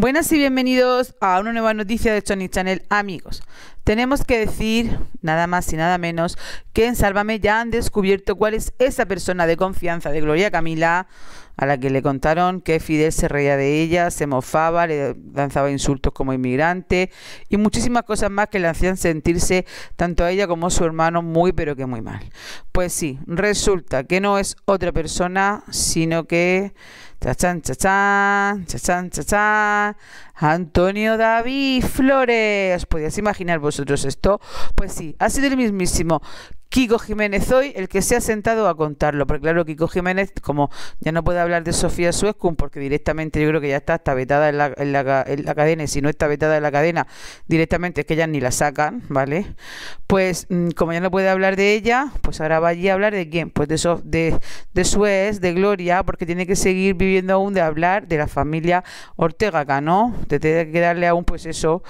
Buenas y bienvenidos a una nueva noticia de Sony Channel, amigos. Tenemos que decir, nada más y nada menos, que en Sálvame ya han descubierto cuál es esa persona de confianza de Gloria Camila a la que le contaron que Fidel se reía de ella, se mofaba, le lanzaba insultos como inmigrante y muchísimas cosas más que le hacían sentirse tanto a ella como a su hermano muy pero que muy mal. Pues sí, resulta que no es otra persona, sino que cha cha Antonio David Flores. ¿Podías imaginar vosotros esto? Pues sí, ha sido el mismísimo Kiko Jiménez hoy el que se ha sentado a contarlo, porque claro, Kiko Jiménez, como ya no puede hablar de Sofía Suescum porque directamente yo creo que ya está, está vetada en la, la, cadena, y si no está vetada en la cadena, directamente es que ya ni la sacan, ¿vale? Pues mm, como ya no puede hablar de ella, pues ahora va allí a hablar de quién, pues de, Sof, de, de Suez, de Gloria, porque tiene que seguir viviendo aún de hablar de la familia Ortega, ¿no? De tener que darle aún, pues eso,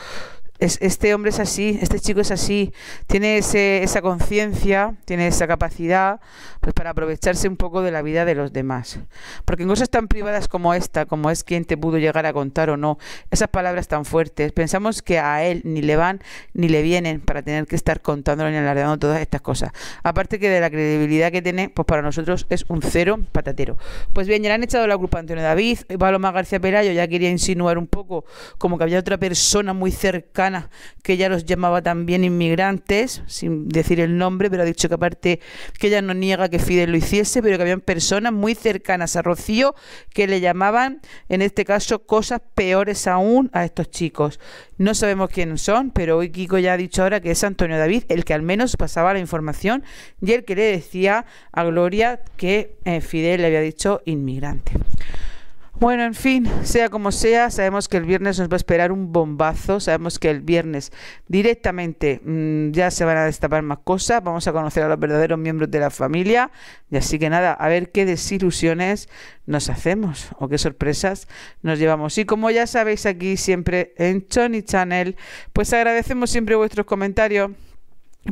este hombre es así, este chico es así, tiene esa conciencia, tiene esa capacidad pues para aprovecharse un poco de la vida de los demás. Porque en cosas tan privadas como esta, como es quien te pudo llegar a contar o no, esas palabras tan fuertes, pensamos que a él ni le van ni le vienen para tener que estar contándolo ni alardeando todas estas cosas. Aparte que de la credibilidad que tiene, pues para nosotros es un cero patatero. Pues bien, ya le han echado la culpa a Antonio David, Paloma García Pelayo ya quería insinuar un poco como que había otra persona muy cercana que ella los llamaba también inmigrantes, sin decir el nombre, pero ha dicho que aparte que ella no niega que Fidel lo hiciese, pero que habían personas muy cercanas a Rocío que le llamaban, en este caso, cosas peores aún a estos chicos. No sabemos quiénes son, pero hoy Kiko ya ha dicho ahora que es Antonio David el que al menos pasaba la información y el que le decía a Gloria que eh, Fidel le había dicho inmigrante. Bueno, en fin, sea como sea, sabemos que el viernes nos va a esperar un bombazo, sabemos que el viernes directamente mm, ya se van a destapar más cosas, vamos a conocer a los verdaderos miembros de la familia, y así que nada, a ver qué desilusiones nos hacemos o qué sorpresas nos llevamos. Y como ya sabéis aquí siempre en Tony Channel, pues agradecemos siempre vuestros comentarios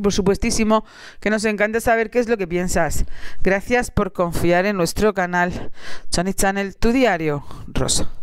por supuestísimo que nos encanta saber qué es lo que piensas. Gracias por confiar en nuestro canal Chani Channel, tu diario, Rosa.